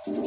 Goeiedag.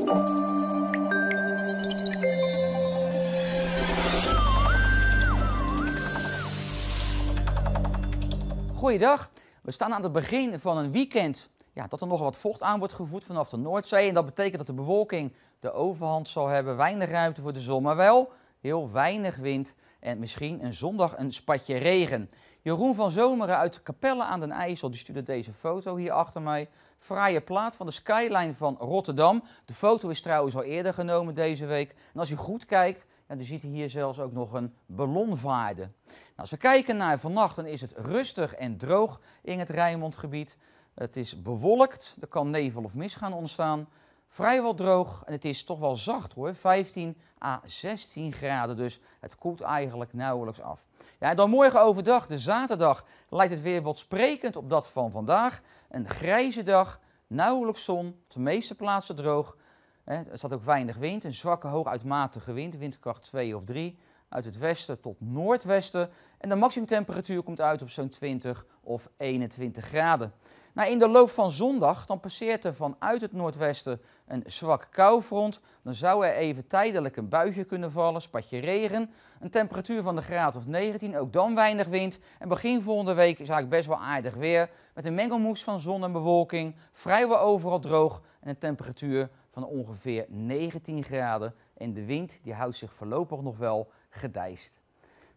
We staan aan het begin van een weekend ja, dat er nog wat vocht aan wordt gevoed vanaf de Noordzee. En dat betekent dat de bewolking de overhand zal hebben. Weinig ruimte voor de zon, maar wel heel weinig wind en misschien een zondag een spatje regen. Jeroen van Zomeren uit Capelle aan den IJssel die stuurde deze foto hier achter mij. Fraaie plaat van de skyline van Rotterdam. De foto is trouwens al eerder genomen deze week. En als u goed kijkt, ja, dan ziet u hier zelfs ook nog een ballonvaarde. Nou, als we kijken naar vannacht, dan is het rustig en droog in het Rijnmondgebied. Het is bewolkt, er kan nevel of mist gaan ontstaan vrijwel droog en het is toch wel zacht hoor, 15 à 16 graden dus. Het koelt eigenlijk nauwelijks af. Ja, dan morgen overdag, de zaterdag, lijkt het wat sprekend op dat van vandaag. Een grijze dag, nauwelijks zon, op de meeste plaatsen droog. Er staat ook weinig wind, een zwakke hooguit matige wind, windkracht 2 of 3 uit het westen tot noordwesten. En de maximumtemperatuur komt uit op zo'n 20 of 21 graden. Nou, in de loop van zondag dan passeert er vanuit het noordwesten een zwak koufront. Dan zou er even tijdelijk een buitje kunnen vallen, spatje regen. Een temperatuur van de graad of 19, ook dan weinig wind. En begin volgende week is eigenlijk best wel aardig weer. Met een mengelmoes van zon en bewolking, vrijwel overal droog en een temperatuur van ongeveer 19 graden. En de wind die houdt zich voorlopig nog wel gedijst.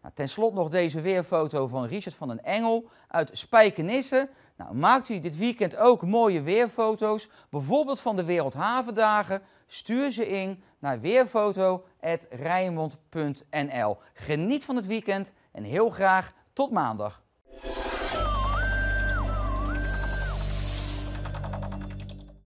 Nou, ten slotte nog deze weerfoto van Richard van den Engel uit Spijkenisse. Nou, maakt u dit weekend ook mooie weerfoto's, bijvoorbeeld van de Wereldhavendagen? Stuur ze in naar weerfoto.rijnmond.nl. Geniet van het weekend en heel graag tot maandag.